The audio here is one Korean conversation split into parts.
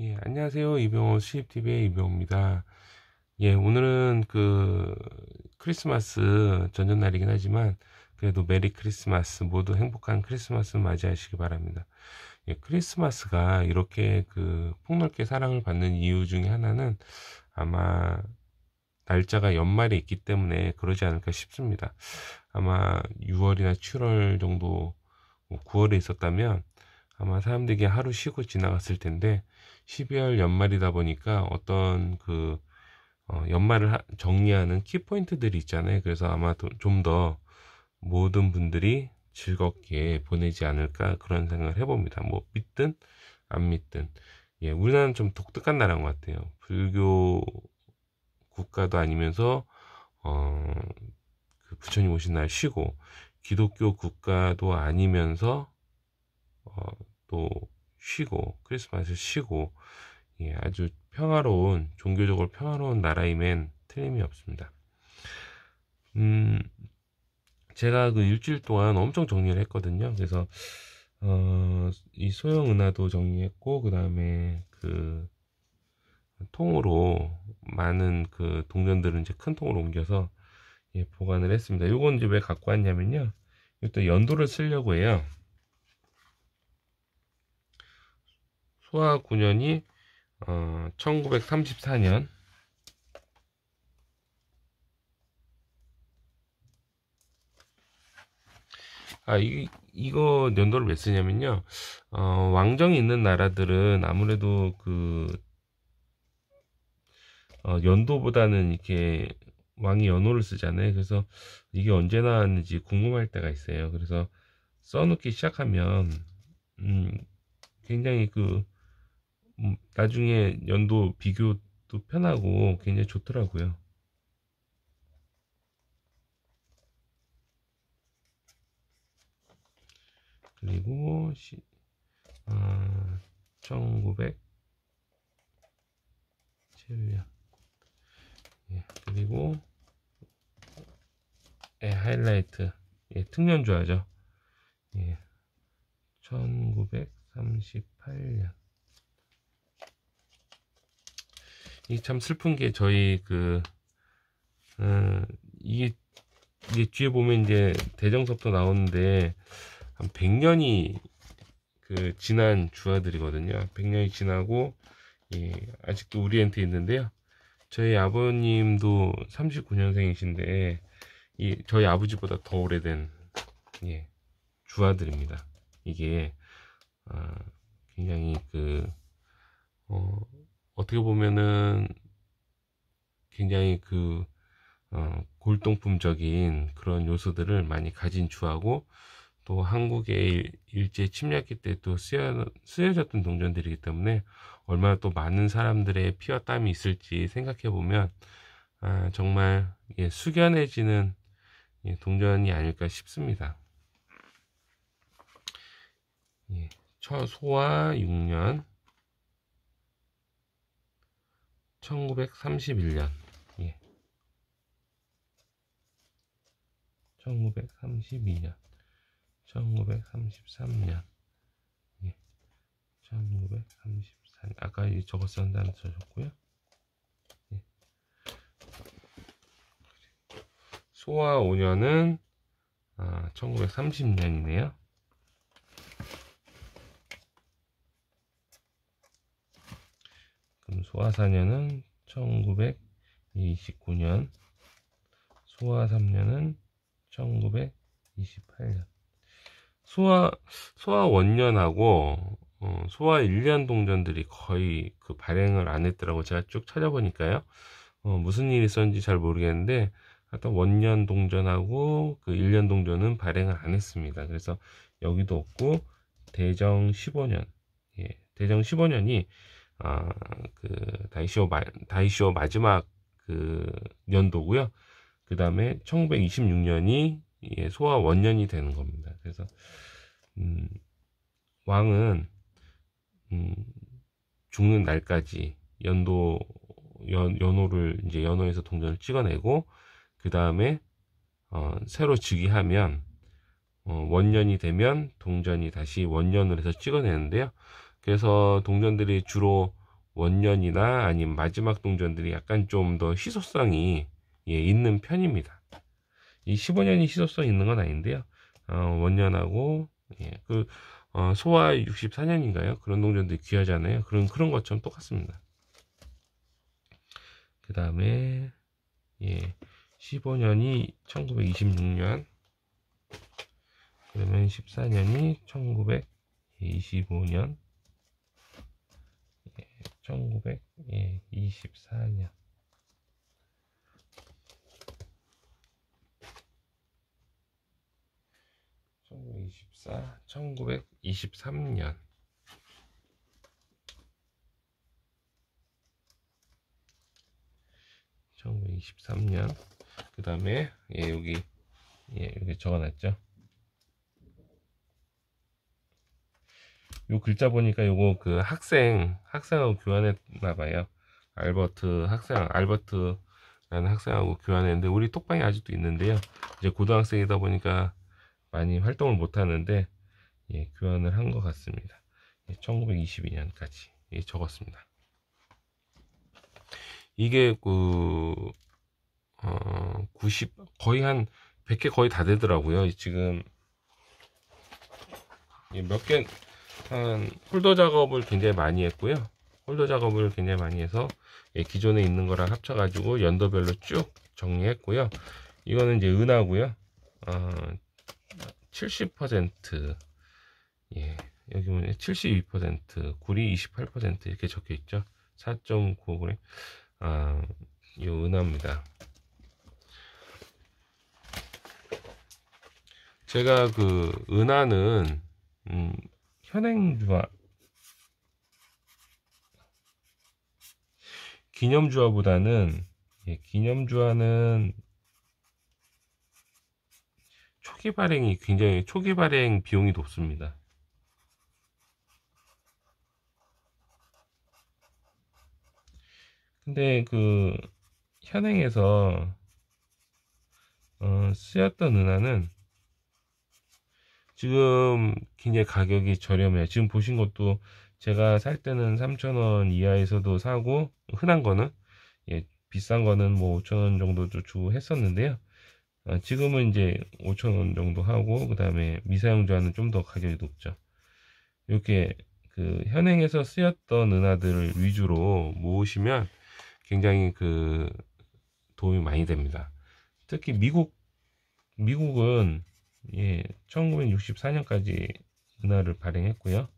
예, 안녕하세요. 이병호 시입TV의 이병호입니다. 예, 오늘은 그 크리스마스 전전날이긴 하지만 그래도 메리 크리스마스, 모두 행복한 크리스마스 맞이하시기 바랍니다. 예, 크리스마스가 이렇게 그 폭넓게 사랑을 받는 이유 중에 하나는 아마 날짜가 연말에 있기 때문에 그러지 않을까 싶습니다. 아마 6월이나 7월 정도 9월에 뭐 있었다면 아마 사람들이 하루 쉬고 지나갔을 텐데 12월 연말이다 보니까 어떤 그 어, 연말을 하, 정리하는 키포인트들이 있잖아요. 그래서 아마 좀 더 모든 분들이 즐겁게 보내지 않을까 그런 생각을 해봅니다. 뭐 믿든 안 믿든 예, 우리나라는 좀 독특한 나라인 것 같아요. 불교 국가도 아니면서 어, 그 부처님 오신 날 쉬고 기독교 국가도 아니면서 어, 또 쉬고 크리스마스 쉬고 예, 아주 평화로운 종교적으로 평화로운 나라임엔 틀림이 없습니다. 음, 제가 그 일주일 동안 엄청 정리를 했거든요. 그래서 어, 이 소형 은하도 정리했고 그 다음에 그 통으로 많은 그 동전들은 이제 큰 통으로 옮겨서 예, 보관을 했습니다. 이건 이제 왜 갖고 왔냐면요. 이 일단 연도를 쓰려고 해요. 소화군년이 어, 1934년 아, 이, 이거 연도를 왜 쓰냐면요. 어, 왕정이 있는 나라들은 아무래도 그, 어, 연도보다는 이렇게 왕이 연호를 쓰잖아요. 그래서 이게 언제 나왔는지 궁금할 때가 있어요. 그래서 써놓기 시작하면, 음, 굉장히 그, 음, 나중에 연도 비교도 편하고 굉장히 좋더라고요. 그리고 시, 아, 1900 예, 그리고 예, 하이라이트 예, 특년조화죠 예, 1938년 이게 참 슬픈 게 저희 그 어, 이게, 이게 뒤에 보면 이제 대정섭도 나오는데 한 100년이 그 지난 주화들이거든요. 100년이 지나고 예, 아직도 우리한테 있는데요. 저희 아버님도 39년생이신데 이 저희 아버지보다 더 오래된 예, 주화들입니다. 이게 어, 굉장히 그 어, 어떻게 보면은 굉장히 그 어, 골동품적인 그런 요소들을 많이 가진 주하고 또 한국의 일제 침략기 때 또 쓰여, 쓰여졌던 동전들이기 때문에 얼마나 또 많은 사람들의 피와 땀이 있을지 생각해 보면 아, 정말 예, 숙연해지는 예, 동전이 아닐까 싶습니다. 예, 처소화 6년 1931년 예. 1932년 1933년 예. 1934년 아까 저거 썼다는 써줬고요 예. 소화 5년은 아, 1930년이네요 소화사년은 1929년, 소화3년은 1928년. 소화, 소화 원년하고, 어, 소화 1년 동전들이 거의 그 발행을 안 했더라고 제가 쭉 찾아보니까요. 어, 무슨 일이 있었는지 잘 모르겠는데, 하여튼 원년 동전하고 그 1년 동전은 발행을 안 했습니다. 그래서 여기도 없고, 대정 15년, 예, 대정 15년이 어, 그 다이쇼 마, 다이쇼 마지막 그 연도고요. 그 다음에 1926년이 예, 소화 원년이 되는 겁니다. 그래서 음, 왕은 음, 죽는 날까지 연도 연, 연호를 이제 연호에서 동전을 찍어내고 그 다음에 어, 새로 즉위하면 어, 원년이 되면 동전이 다시 원년을 해서 찍어내는데요. 그래서 동전들이 주로 원년이나 아니면 마지막 동전들이 약간 좀 더 희소성이 예, 있는 편입니다. 이 15년이 희소성 있는 건 아닌데요. 어, 원년하고 예, 그 어, 소화 64년인가요? 그런 동전들이 귀하잖아요. 그런 그런 것처럼 똑같습니다. 그 다음에 예, 15년이 1926년 그러면 14년이 1925년 1924년 1 9 2천구백이십년1 9 2 3 년그 다음에 예 여기 예 여기 적어놨죠 요 글자 보니까 요거 그 학생 학생하고 교환했나 봐요 알버트 학생 알버트라는 학생하고 교환했는데 우리 톡방에 아직도 있는데요 이제 고등학생이다 보니까 많이 활동을 못 하는데 예, 교환을 한 것 같습니다 예, 1922년까지 예, 적었습니다 이게 그 어, 90 거의 한 100개 거의 다 되더라고요 지금 몇개 한 홀더 작업을 굉장히 많이 했고요. 홀더 작업을 굉장히 많이 해서 예, 기존에 있는 거랑 합쳐가지고 연도별로 쭉 정리했고요. 이거는 이제 은하고요. 어, 70% 예, 여기 보면 72% 구리 28% 이렇게 적혀 있죠. 4.9g 아, 요 은하입니다. 제가 그 은하는 음, 현행주화 기념주화보다는 예, 기념주화는 초기 발행이 굉장히 초기 발행 비용이 높습니다. 근데 그 현행에서 어, 쓰였던 은하는 지금 굉장히 가격이 저렴해요. 지금 보신 것도 제가 살 때는 3,000원 이하에서도 사고 흔한 거는 예, 비싼 거는 뭐 5,000원 정도 주고 했었는데요. 아, 지금은 이제 5,000원 정도 하고 그 다음에 미사용조화는 좀 더 가격이 높죠. 이렇게 그 현행에서 쓰였던 은하들을 위주로 모으시면 굉장히 그 도움이 많이 됩니다. 특히 미국 미국은 예, 1964년까지 은화를 발행했고요.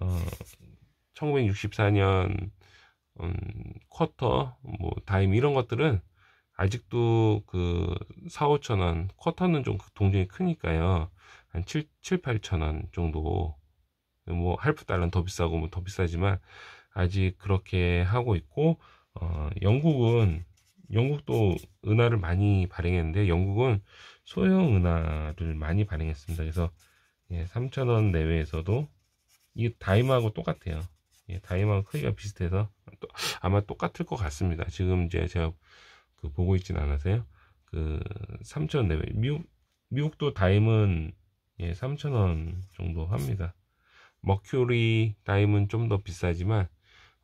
어, 1964년 음, 쿼터, 뭐 다임 이런 것들은 아직도 그 4, 5천 원, 쿼터는 좀 그 동전이 크니까요. 한 7, 7 8천 원 정도. 뭐 할프 달러는 더 비싸고 뭐 더 비싸지만 아직 그렇게 하고 있고 어, 영국은 영국도 은화를 많이 발행했는데 영국은 소형 은화를 많이 발행했습니다. 그래서 예, 3,000원 내외에서도 이 다이마하고 똑같아요. 예, 다이마하고 크기가 비슷해서 또, 아마 똑같을 것 같습니다. 지금 이제 제가 그 보고 있진 않으세요그 3,000원 내외 미국 미국도 다임은 예, 3,000원 정도 합니다. 머큐리 다임은 좀 더 비싸지만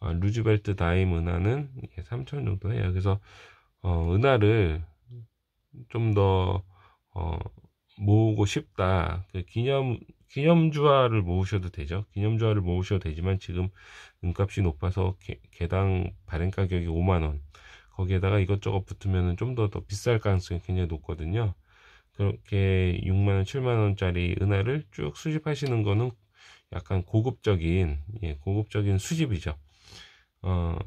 아, 루즈벨트 다임 은화는 예, 3,000원 정도 해요. 그래서 어, 은하를 좀더 어, 모으고 싶다. 그 기념 기념주화를 모으셔도 되죠. 기념주화를 모으셔도 되지만 지금 은값이 높아서 개, 당 발행 가격이 5만 원. 거기에다가 이것저것 붙으면 좀 더 더 비쌀 가능성이 굉장히 높거든요. 그렇게 6만 원, 7만 원짜리 은하를 쭉 수집하시는 거는 약간 고급적인 예, 고급적인 수집이죠. 어,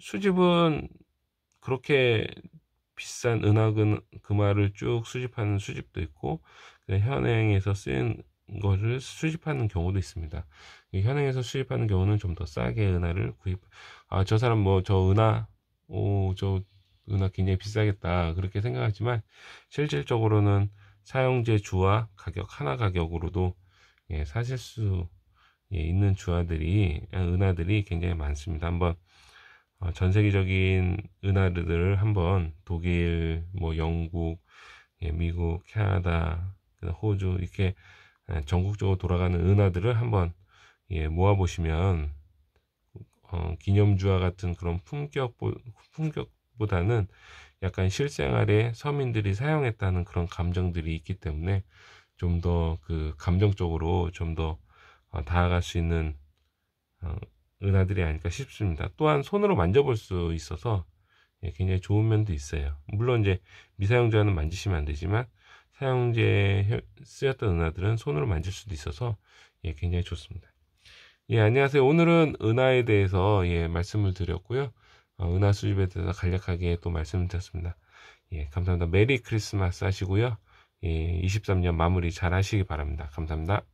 수집은 그렇게 비싼 은하은 금화를 그 쭉 수집하는 수집도 있고 현행에서 쓴 것을 수집하는 경우도 있습니다. 현행에서 수집하는 경우는 좀 더 싸게 은하를 구입. 아 저 사람 뭐 저 은하 오 저 은하 굉장히 비싸겠다 그렇게 생각하지만 실질적으로는 사용제 주화 가격 하나 가격으로도 예, 사실 수 예, 있는 주화들이 아, 은하들이 굉장히 많습니다. 한번 아, 전 세계적인 은하들을 한번 독일, 뭐 영국, 예, 미국, 캐나다, 호주 이렇게 예, 전국적으로 돌아가는 은하들을 한번 예, 모아 보시면 어, 기념주와 같은 그런 품격 품격보다는 약간 실생활에 서민들이 사용했다는 그런 감정들이 있기 때문에 좀 더 그 감정적으로 좀더 어, 다가갈 수 있는 어, 은하들이 아닐까 싶습니다. 또한 손으로 만져볼 수 있어서 예, 굉장히 좋은 면도 있어요. 물론 이제 미사용자는 만지시면 안 되지만 사용제에 쓰였던 은하들은 손으로 만질 수도 있어서 예, 굉장히 좋습니다. 예, 안녕하세요. 오늘은 은하에 대해서 예, 말씀을 드렸고요. 어, 은하 수집에 대해서 간략하게 또 말씀을 드렸습니다. 예, 감사합니다. 메리 크리스마스 하시고요. 예, 23년 마무리 잘 하시기 바랍니다. 감사합니다.